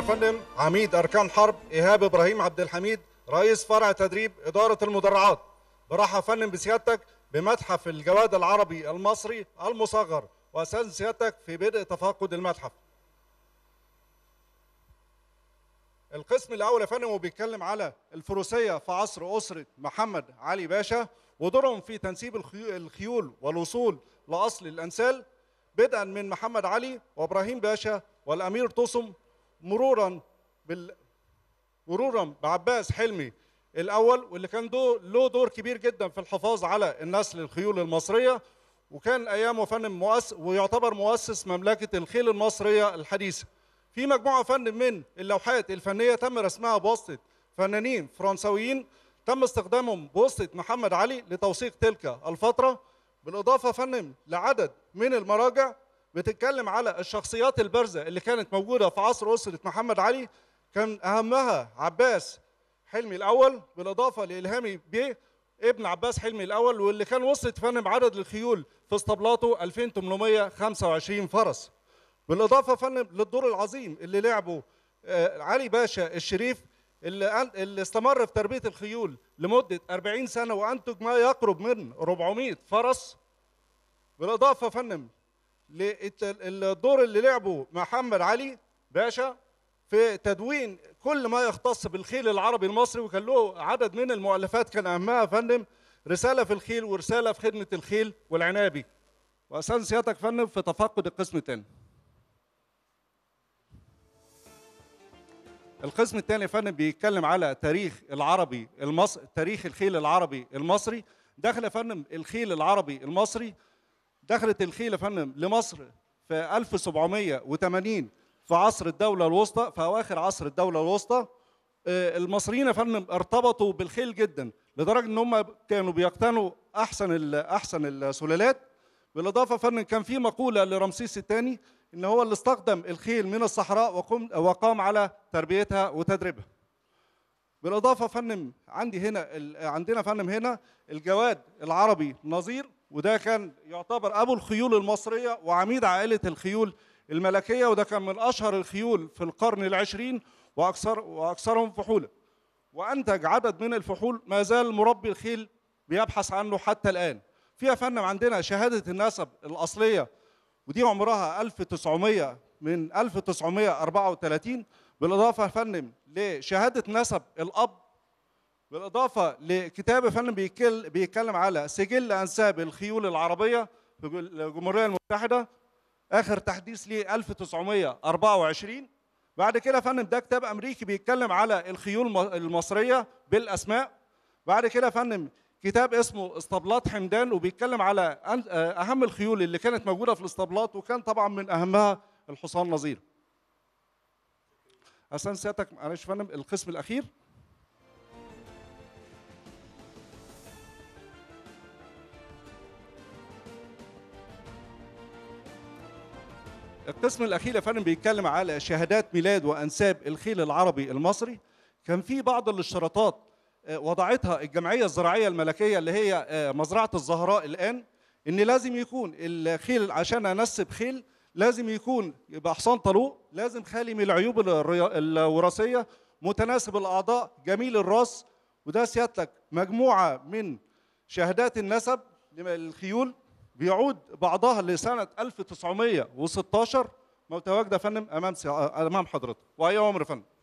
فندم عميد أركان حرب إيهاب إبراهيم عبد الحميد رئيس فرع تدريب إدارة المدرعات برحب فندم بسيادتك بمتحف الجواد العربي المصري المصغر وأسأل سيادتك في بدء تفقد المتحف القسم الأول يا فندم وبيتكلم بيتكلم على الفروسية في عصر أسرة محمد علي باشا ودورهم في تنسيب الخيول والوصول لأصل الأنسال بدءا من محمد علي وإبراهيم باشا والأمير طوسم مرورا بال مرورا بعباس حلمي الاول واللي كان دو له دور كبير جدا في الحفاظ على النسل الخيول المصريه وكان ايامه فن مؤسس ويعتبر مؤسس مملكه الخيل المصريه الحديثه. في مجموعه فن من اللوحات الفنيه تم رسمها بواسطه فنانين فرنسويين تم استخدامهم بواسطه محمد علي لتوثيق تلك الفتره بالاضافه فن لعدد من المراجع بتتكلم على الشخصيات البارزة اللي كانت موجودة في عصر أسرة محمد علي كان أهمها عباس حلمي الأول بالإضافة لإلهامي بيه ابن عباس حلمي الأول واللي كان وصلت فن عدد الخيول في اسطبلاته 2825 فرس بالإضافة فنم للدور العظيم اللي لعبه آه، علي باشا الشريف اللي, اللي استمر في تربية الخيول لمدة 40 سنة وأنتج ما يقرب من 400 فرس بالإضافة فنم للدور اللي لعبه محمد علي باشا في تدوين كل ما يختص بالخيل العربي المصري وكان له عدد من المؤلفات كان اهمها فندم رساله في الخيل ورساله في خدمه الخيل والعنابي واسال سيادتك فندم في تفقد القسم الثاني القسم الثاني يا فندم بيتكلم على تاريخ العربي المصري تاريخ الخيل العربي المصري دخل يا فندم الخيل العربي المصري دخلت الخيل يا فندم لمصر في 1780 في عصر الدولة الوسطى في أواخر عصر الدولة الوسطى آه، المصريين يا فندم ارتبطوا بالخيل جدا لدرجة إن هم كانوا بيقتنوا أحسن ال أحسن السلالات بالإضافة فندم كان في مقولة لرمسيس الثاني إن هو اللي استخدم الخيل من الصحراء وقم وقام على تربيتها وتدريبها. بالإضافة فندم عندي هنا عندنا فندم هنا الجواد العربي نظير وده كان يعتبر ابو الخيول المصريه وعميد عائله الخيول الملكيه وده كان من اشهر الخيول في القرن العشرين واكثر واكثرهم فحولا وانتج عدد من الفحول ما زال مربي الخيل بيبحث عنه حتى الان في يا فندم عندنا شهاده النسب الاصليه ودي عمرها 1900 من 1934 بالاضافه يا فندم لشهاده نسب الاب بالاضافه لكتاب فعلا بيتكلم على سجل انساب الخيول العربيه في الجمهوريه المتحده اخر تحديث ليه 1924 بعد كده يا ده كتاب امريكي بيتكلم على الخيول المصريه بالاسماء بعد كده يا كتاب اسمه اسطبلات حمدان وبيتكلم على آه، اهم الخيول اللي كانت موجوده في الاسطبلات وكان طبعا من اهمها الحصان نظير عشان سيادتك معلش يا فندم القسم الاخير القسم الاخير يا فندم بيتكلم على شهادات ميلاد وانساب الخيل العربي المصري كان في بعض الاشتراطات آه، وضعتها الجمعيه الزراعيه الملكيه اللي هي آه، مزرعه الزهراء الان ان لازم يكون الخيل عشان انسب خيل لازم يكون يبقى حصان طلوق لازم خالي من العيوب الوراثيه متناسب الاعضاء جميل الراس وده سيادتك مجموعه من شهادات النسب للخيول بيعود بعضها لسنه 1916 متواجده فنم امام امام حضرتك واي عمر يا فندم